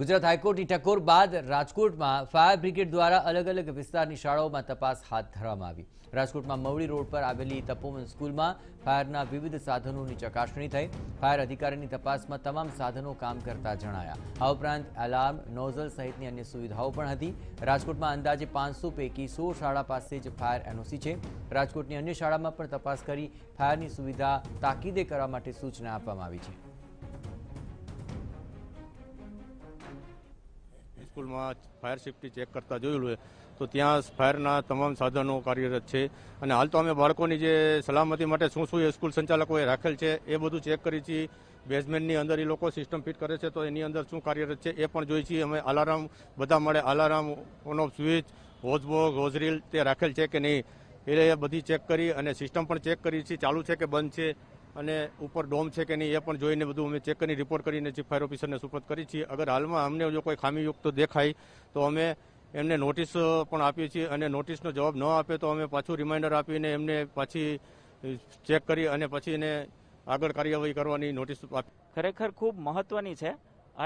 ગુજરાત હાઈકોર્ટની ઠકુર બાદ રાજકોટમાં fire brigade દ્વારા અલગ અલગ વિસ્તારની શાળાઓમાં તપાસ હાથ ધરવામાં આવી રાજકોટમાં મોવડી રોડ પર આવેલી તપોવન સ્કૂલમાં ફાયરના વિવિધ સાધનોની ચકાસણી થઈ ફાયર અધિકારીની તપાસમાં તમામ સાધનો કામ કરતા જણાયા આ ઉપરાંત આલામ નોઝલ સહિતની અન્ય સુવિધાઓ પણ હતી રાજકોટમાં અંદાજે 500 પેકી 1650 શાળાઓમાં ફાયર એનઓસી છે રાજકોટની અન્ય શાળામાં પણ તપાસ કરી ફાયરની સુવિધા તાકીદે કરવા માટે સૂચના આપવામાં આવી છે સ્કૂલમાં ફાયર સેફટી ચેક કરતા જોયેલું હોય તો ત્યાં ફાયરના તમામ સાધનો કાર્યરત છે અને હાલ તો અમે બાળકોની જે સલામતી માટે શું શું એ સ્કૂલ સંચાલકોએ રાખેલ છે એ બધું ચેક કરી છીએ બેઝમેન્ટની અંદર એ લોકો સિસ્ટમ ફિટ કરે છે તો એની અંદર શું કાર્યરત છે એ પણ જોઈએ છીએ અમે અલાર્મ બધા મળે અલાર્મ ઓન ઓફ સ્વિચ હોઝબોગ હોઝરીલ તે રાખેલ છે કે નહીં એ બધી ચેક કરી અને સિસ્ટમ પણ ચેક કરી છીએ ચાલુ છે કે બંધ છે અને ઉપર ડોમ છે કે નહીં એ પણ જોઈને બધું અમે ચેક કરીને રિપોર્ટ કરીને ચીફ ફાયર ઓફિસરને સુપરત કરી છીએ અગર હાલમાં અમને જો કોઈ ખામીયુક્ત દેખાય તો અમે એમને નોટિસ પણ આપીએ છીએ અને નોટિસનો જવાબ ન આપે તો અમે પાછું રિમાઇન્ડર આપીને એમને પાછી ચેક કરી અને પછી એને આગળ કાર્યવાહી કરવાની નોટિસ આપી ખરેખર ખૂબ મહત્વની છે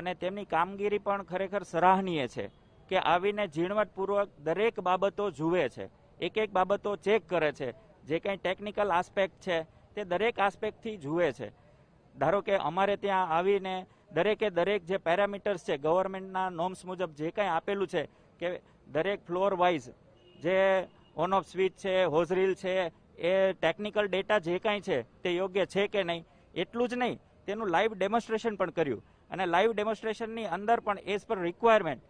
અને તેમની કામગીરી પણ ખરેખર સરાહનીય છે કે આવીને ઝીણવટપૂર્વક દરેક બાબતો જુએ છે એક એક બાબતો ચેક કરે છે જે કંઈ ટેકનિકલ આસ્પેક્ટ છે તે દરેક આસ્પેક્ટથી જુએ છે ધારો કે અમારે ત્યાં આવીને દરેકે દરેક જે પેરામીટર્સ છે ગવર્મેન્ટના નોમ્સ મુજબ જે કાંઈ આપેલું છે કે દરેક ફ્લોર વાઇઝ જે ઓન ઓફ સ્વિચ છે હોઝરીલ છે એ ટેકનિકલ ડેટા જે કાંઈ છે તે યોગ્ય છે કે નહીં એટલું જ નહીં તેનું લાઈવ ડેમોન્સ્ટ્રેશન પણ કર્યું અને લાઈવ ડેમોન્સ્ટ્રેશનની અંદર પણ એઝ પર રિક્વાયરમેન્ટ